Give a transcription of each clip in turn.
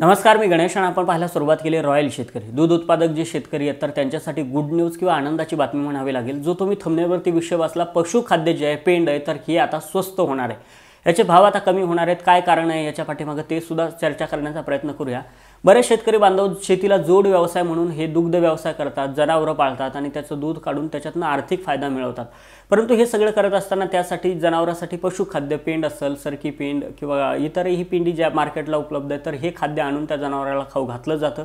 नमस्कार मी गणेश आणि आपण पाहायला सुरुवात केली रॉयल शेतकरी दूध उत्पादक जे शेतकरी आहेत तर त्यांच्यासाठी गुड न्यूज किंवा आनंदाची बातमी म्हणावी लागेल जो तुम्ही थमनेवरती विषय वाचला पशुखाद्य जे आहे पेंड आहे तर हे आता स्वस्त होणार आहे याचे भाव आता कमी होणार आहेत काय कारण आहे याच्या पाठीमागं ते सुद्धा चर्चा करण्याचा प्रयत्न करूया बरेच शेतकरी बांधव शेतीला जोड व्यवसाय म्हणून हे दुग्ध व्यवसाय करतात जनावरं पाळतात आणि त्याचं दूध काढून त्याच्यातनं आर्थिक फायदा मिळवतात परंतु हे सगळं करत असताना त्यासाठी जनावरांसाठी पशुखाद्य पेंड असेल सरकी पेंड किंवा इतरही पिंडी ज्या मार्केटला उपलब्ध आहे तर हे खाद्य आणून त्या जनावराला खाऊ घातलं जातं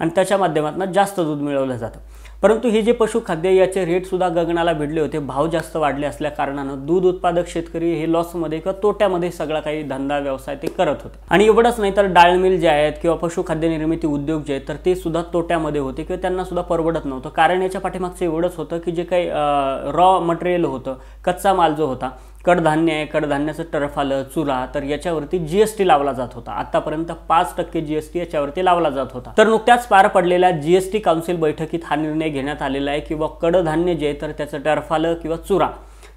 आणि त्याच्या माध्यमातून जास्त दूध मिळवलं जातं परंतु हे जे पशुखाद्य याचे रेटसुद्धा गगनाला भिडले होते भाव जास्त वाढले असल्या दूध उत्पादक शेतकरी हे लॉसमध्ये किंवा तोट्यामध्ये सगळा काही धंदा व्यवसाय ते करत होते आणि एवढंच नाही तर डाळ मिल जे आहेत किंवा पशुखाद्य निर्मिती उद्योग जे आहेत तर ते सुद्धा तोट्यामध्ये होते किंवा त्यांना सुद्धा परवडत नव्हतं कारण याच्या पाठीमागचं एवढंच होतं की जे काही रॉ मटेरियल होतं कच्चा माल जो होता कडधान्य आहे कडधान्याचं टर्फ आलं चुरा तर याच्यावरती जीएसटी लावला जात होता आतापर्यंत पाच टक्के जीएसटी याच्यावरती लावला जात होता तर नुकत्याच पार पडलेल्या जीएसटी काउन्सिल बैठकीत हा निर्णय घेण्यात आलेला आहे किंवा कडधान्य जे तर त्याचं टर्फ आलं किंवा चुरा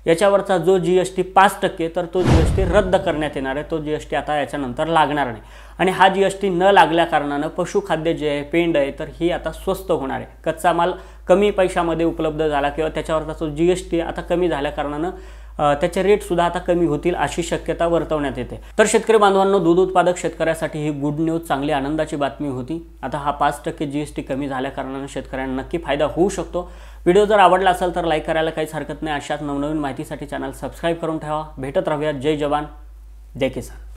याच्यावरचा जो जी एस टी पाच टक्के तर तो जी एस टी रद्द करण्यात येणार आहे तो जी एस टी आता याच्यानंतर लागणार नाही आणि हा जी एस टी न लागल्या कारणानं पशुखाद्य जे आहे पेंड आहे तर ही आता स्वस्त होणार आहे कच्चा माल कमी पैशामध्ये उपलब्ध झाला किंवा त्याच्यावरचा जो जी एस टी आता कमी झाल्या कारणानं त्याचे रेटसुद्धा आता कमी होतील अशी शक्यता वर्तवण्यात येते तर शेतकरी बांधवांनो दूध उत्पादक शेतकऱ्यासाठी ही गुड न्यूज चांगली आनंदाची बातमी होती आता हा पाच टक्के जी एस टी कमी झाल्याकारणानं शेतकऱ्यांना नक्की फायदा होऊ शकतो व्हिडिओ जर आवडला असेल तर लाईक करायला काहीच हरकत नाही अशाच नवनवीन माहितीसाठी चॅनल सबस्क्राईब करून ठेवा भेटत राहूया जय जवान जय किसान